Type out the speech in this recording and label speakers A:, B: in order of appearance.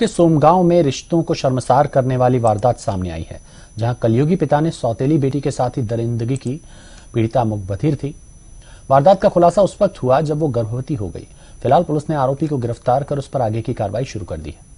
A: के सोमगांव में रिश्तों को शर्मसार करने वाली वारदात सामने आई है जहां कलयुगी पिता ने सौतेली बेटी के साथ ही दरिंदगी की पीड़िता मुखबधिर थी वारदात का खुलासा उस वक्त हुआ जब वो गर्भवती हो गई फिलहाल पुलिस ने आरोपी को गिरफ्तार कर उस पर आगे की कार्रवाई शुरू कर दी है